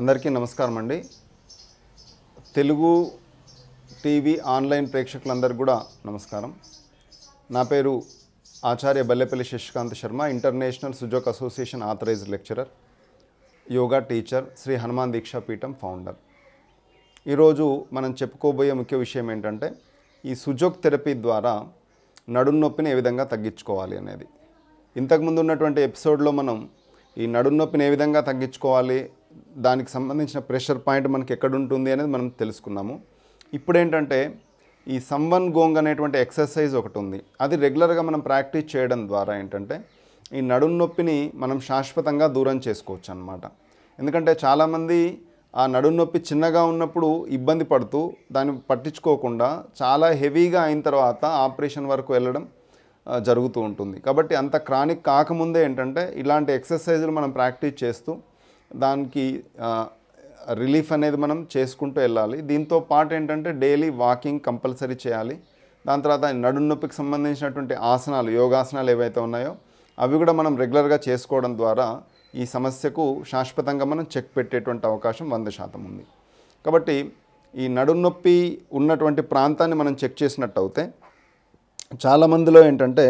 అందరికీ నమస్కారం అండి తెలుగు టీవీ ఆన్లైన్ ప్రేక్షకులందరికీ కూడా నమస్కారం నా పేరు Acharya Ballepalli Shashikanth Sharma international sujok association authorized lecturer yoga teacher Shri Hanuman Deeksha Peetham founder ఈరోజు మనం చెప్పుకోబోయే ముఖ్య విషయం ఏంటంటే ఈ సుజోక్ థెరపీ ద్వారా నడుం నొప్పిని ఏ విధంగా తగ్గించుకోవాలి అనేది ఇంతకుముందు ఉన్నటువంటి ఎపిసోడ్లో మనం ఈ నడుం నొప్పిని ఏ విధంగా తగ్గించుకోవాలి దానికి సంబంధించిన ప్రెషర్ పాయింట్ మనకి ఎక్కడ ఉంటుంది అనేది మనం తెలుసుకున్నాము ఇప్పుడు ఏంటంటే ఈ సంవన్ గోంగ్ అనేటువంటి ఎక్సర్సైజ్ ఒకటి ఉంది అది రెగ్యులర్గా మనం ప్రాక్టీస్ చేయడం ద్వారా ఏంటంటే ఈ నడుం నొప్పిని మనం శాశ్వతంగా దూరం చేసుకోవచ్చు అనమాట ఎందుకంటే చాలామంది ఆ నడుం నొప్పి చిన్నగా ఉన్నప్పుడు ఇబ్బంది పడుతూ దాన్ని పట్టించుకోకుండా చాలా హెవీగా అయిన తర్వాత ఆపరేషన్ వరకు వెళ్ళడం జరుగుతూ ఉంటుంది కాబట్టి అంత క్రానిక్ కాకముందే ఏంటంటే ఇలాంటి ఎక్సర్సైజులు మనం ప్రాక్టీస్ చేస్తూ దానికి రిలీఫ్ అనేది మనం చేసుకుంటూ వెళ్ళాలి దీంతో పాటు ఏంటంటే డైలీ వాకింగ్ కంపల్సరీ చేయాలి దాని తర్వాత నడునొప్పికి సంబంధించినటువంటి ఆసనాలు యోగాసనాలు ఏవైతే ఉన్నాయో అవి కూడా మనం రెగ్యులర్గా చేసుకోవడం ద్వారా ఈ సమస్యకు శాశ్వతంగా మనం చెక్ పెట్టేటువంటి అవకాశం వంద శాతం ఉంది కాబట్టి ఈ నడునొప్పి ఉన్నటువంటి ప్రాంతాన్ని మనం చెక్ చేసినట్టు అయితే చాలామందిలో ఏంటంటే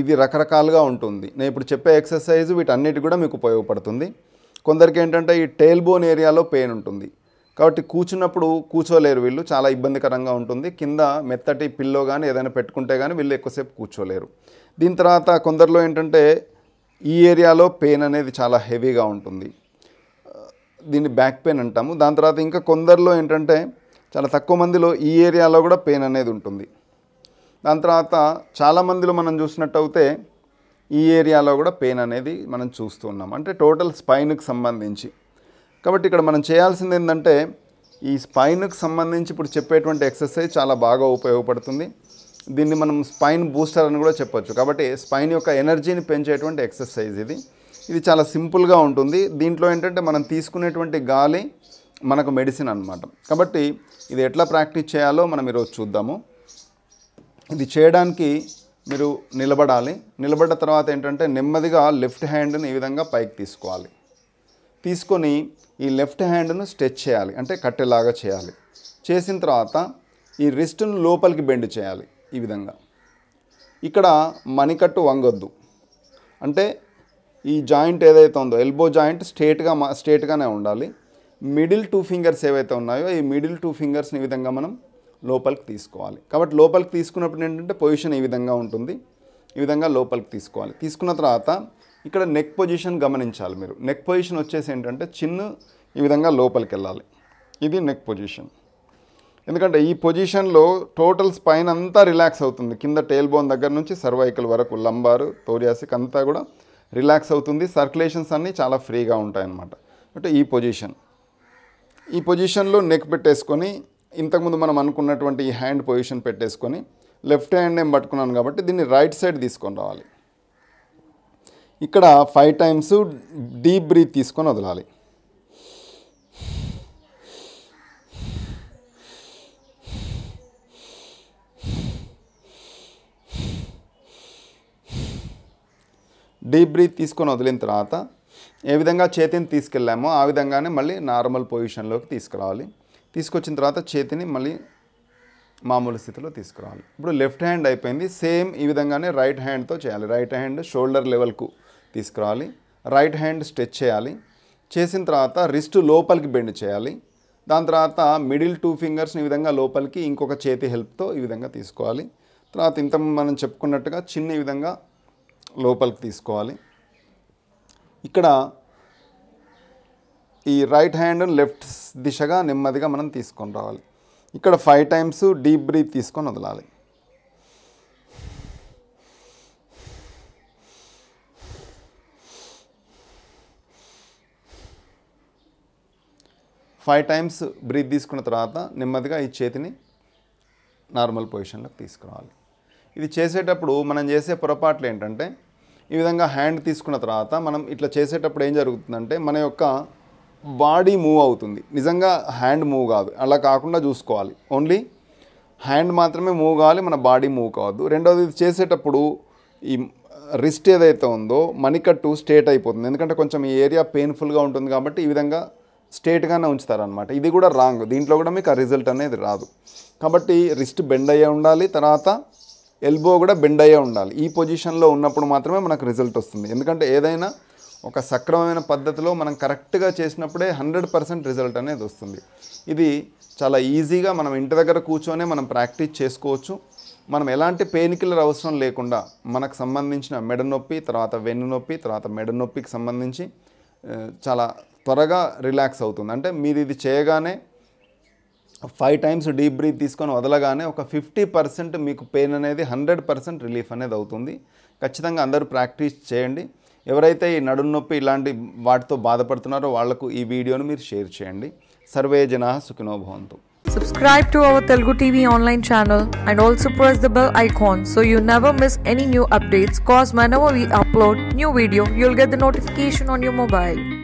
ఇవి రకరకాలుగా ఉంటుంది నేను ఇప్పుడు చెప్పే ఎక్సర్సైజ్ వీటన్నిటి కూడా మీకు ఉపయోగపడుతుంది కొందరికి ఏంటంటే ఈ టెయిల్ బోన్ ఏరియాలో పెయిన్ ఉంటుంది కాబట్టి కూర్చున్నప్పుడు కూర్చోలేరు వీళ్ళు చాలా ఇబ్బందికరంగా ఉంటుంది కింద మెత్తటి పిల్లో కానీ ఏదైనా పెట్టుకుంటే కానీ వీళ్ళు ఎక్కువసేపు కూర్చోలేరు దీని తర్వాత కొందరిలో ఏంటంటే ఈ ఏరియాలో పెయిన్ అనేది చాలా హెవీగా ఉంటుంది దీన్ని బ్యాక్ పెయిన్ అంటాము దాని తర్వాత ఇంకా కొందరిలో ఏంటంటే చాలా తక్కువ మందిలో ఈ ఏరియాలో కూడా పెయిన్ అనేది ఉంటుంది దాని తర్వాత చాలామందిలో మనం చూసినట్టయితే ఈ ఏరియాలో కూడా పెయిన్ అనేది మనం చూస్తూ ఉన్నాం అంటే టోటల్ స్పైన్కి సంబంధించి కాబట్టి ఇక్కడ మనం చేయాల్సింది ఏంటంటే ఈ స్పైన్కి సంబంధించి ఇప్పుడు చెప్పేటువంటి ఎక్సర్సైజ్ చాలా బాగా ఉపయోగపడుతుంది దీన్ని మనం స్పైన్ బూస్టర్ అని కూడా చెప్పొచ్చు కాబట్టి స్పైన్ యొక్క ఎనర్జీని పెంచేటువంటి ఎక్సర్సైజ్ ఇది ఇది చాలా సింపుల్గా ఉంటుంది దీంట్లో ఏంటంటే మనం తీసుకునేటువంటి గాలి మనకు మెడిసిన్ అనమాట కాబట్టి ఇది ఎట్లా ప్రాక్టీస్ చేయాలో మనం ఈరోజు చూద్దాము ఇది చేయడానికి మీరు నిలబడాలి నిలబడ్డ తర్వాత ఏంటంటే నెమ్మదిగా లెఫ్ట్ హ్యాండ్ని ఈ విధంగా పైకి తీసుకోవాలి తీసుకొని ఈ లెఫ్ట్ హ్యాండ్ను స్ట్రెచ్ చేయాలి అంటే కట్టేలాగా చేయాలి చేసిన తర్వాత ఈ రిస్ట్ను లోపలికి బెండ్ చేయాలి ఈ విధంగా ఇక్కడ మణికట్టు వంగొద్దు అంటే ఈ జాయింట్ ఏదైతే ఉందో ఎల్బో జాయింట్ స్ట్రేట్గా స్ట్రేట్గానే ఉండాలి మిడిల్ టూ ఫింగర్స్ ఏవైతే ఉన్నాయో ఈ మిడిల్ టూ ఫింగర్స్ని ఈ విధంగా మనం లోపలికి తీసుకోవాలి కాబట్టి లోపలికి తీసుకున్నప్పుడు ఏంటంటే పొజిషన్ ఈ విధంగా ఉంటుంది ఈ విధంగా లోపలికి తీసుకోవాలి తీసుకున్న తర్వాత ఇక్కడ నెక్ పొజిషన్ గమనించాలి మీరు నెక్ పొజిషన్ వచ్చేసి ఏంటంటే చిన్ను ఈ విధంగా లోపలికి వెళ్ళాలి ఇది నెక్ పొజిషన్ ఎందుకంటే ఈ పొజిషన్లో టోటల్ స్పైన్ అంతా రిలాక్స్ అవుతుంది కింద టేల్ బోన్ దగ్గర నుంచి సర్వైకల్ వరకు లంబారు తోరియాసిక్ అంతా కూడా రిలాక్స్ అవుతుంది సర్క్యులేషన్స్ అన్నీ చాలా ఫ్రీగా ఉంటాయన్నమాట అంటే ఈ పొజిషన్ ఈ పొజిషన్లో నెక్ పెట్టేసుకొని ఇంతకుముందు మనం అనుకున్నటువంటి ఈ హ్యాండ్ పొజిషన్ పెట్టేసుకొని లెఫ్ట్ హ్యాండ్ ఏం పట్టుకున్నాను కాబట్టి దీన్ని రైట్ సైడ్ తీసుకొని రావాలి ఇక్కడ ఫైవ్ టైమ్స్ డీప్ బ్రీత్ తీసుకొని వదలాలి డీప్ బ్రీత్ తీసుకొని వదిలిన తర్వాత ఏ విధంగా చేతిని తీసుకెళ్ళామో ఆ విధంగానే మళ్ళీ నార్మల్ పొజిషన్లోకి తీసుకురావాలి తీసుకొచ్చిన తర్వాత చేతిని మళ్ళీ మామూలు స్థితిలో తీసుకురావాలి ఇప్పుడు లెఫ్ట్ హ్యాండ్ అయిపోయింది సేమ్ ఈ విధంగానే రైట్ హ్యాండ్తో చేయాలి రైట్ హ్యాండ్ షోల్డర్ లెవెల్కు తీసుకురావాలి రైట్ హ్యాండ్ స్ట్రెచ్ చేయాలి చేసిన తర్వాత రిస్ట్ లోపలికి బెండ్ చేయాలి దాని తర్వాత మిడిల్ టూ ఫింగర్స్ని ఈ విధంగా లోపలికి ఇంకొక చేతి హెల్ప్తో ఈ విధంగా తీసుకోవాలి తర్వాత ఇంత మనం చెప్పుకున్నట్టుగా చిన్న విధంగా లోపలికి తీసుకోవాలి ఇక్కడ ఈ రైట్ హ్యాండ్ లెఫ్ట్ దిశగా నెమ్మదిగా మనం తీసుకొని రావాలి ఇక్కడ ఫైవ్ టైమ్స్ డీప్ బ్రీత్ తీసుకొని వదలాలి ఫైవ్ టైమ్స్ బ్రీత్ తీసుకున్న తర్వాత నెమ్మదిగా ఈ చేతిని నార్మల్ పొజిషన్లోకి తీసుకురావాలి ఇది చేసేటప్పుడు మనం చేసే పొరపాట్లు ఏంటంటే ఈ విధంగా హ్యాండ్ తీసుకున్న తర్వాత మనం ఇట్లా చేసేటప్పుడు ఏం జరుగుతుందంటే మన యొక్క బాడీ మూవ్ అవుతుంది నిజంగా హ్యాండ్ మూవ్ కాదు అలా కాకుండా చూసుకోవాలి ఓన్లీ హ్యాండ్ మాత్రమే మూవ్ కావాలి మన బాడీ మూవ్ కావద్దు రెండోది చేసేటప్పుడు ఈ రిస్ట్ ఏదైతే ఉందో మణికట్టు స్టేట్ అయిపోతుంది ఎందుకంటే కొంచెం ఈ ఏరియా పెయిన్ఫుల్గా ఉంటుంది కాబట్టి ఈ విధంగా స్టేట్గానే ఉంచుతారనమాట ఇది కూడా రాంగ్ దీంట్లో కూడా మీకు ఆ రిజల్ట్ అనేది రాదు కాబట్టి రిస్ట్ బెండ్ అయ్యే ఉండాలి తర్వాత ఎల్బో కూడా బెండ్ అయ్యే ఉండాలి ఈ పొజిషన్లో ఉన్నప్పుడు మాత్రమే మనకు రిజల్ట్ వస్తుంది ఎందుకంటే ఏదైనా ఒక సక్రమమైన పద్ధతిలో మనం కరెక్ట్గా చేసినప్పుడే హండ్రెడ్ పర్సెంట్ రిజల్ట్ అనేది వస్తుంది ఇది చాలా ఈజీగా మనం ఇంటి దగ్గర కూర్చొనే మనం ప్రాక్టీస్ చేసుకోవచ్చు మనం ఎలాంటి పెయిన్ కిల్లర్ అవసరం లేకుండా మనకు సంబంధించిన మెడ నొప్పి తర్వాత వెన్ను నొప్పి తర్వాత మెడ నొప్పికి సంబంధించి చాలా త్వరగా రిలాక్స్ అవుతుంది అంటే మీరు ఇది చేయగానే ఫైవ్ టైమ్స్ డీప్ బ్రీత్ తీసుకొని వదలగానే ఒక ఫిఫ్టీ పర్సెంట్ మీకు పెయిన్ అనేది హండ్రెడ్ పర్సెంట్ రిలీఫ్ అనేది అవుతుంది ఖచ్చితంగా అందరూ ప్రాక్టీస్ చేయండి ఎవరైతే ఈ నొప్పి ఇలాంటి వాటితో బాధపడుతున్నారో వాళ్లకు ఈ వీడియోను మీరు షేర్ చేయండి సర్వే జనా సుఖినో భవంతు subscribe to our Telugu TV online channel and also press the bell icon so you never miss any new updates cause my never we upload new video you'll get the notification on your mobile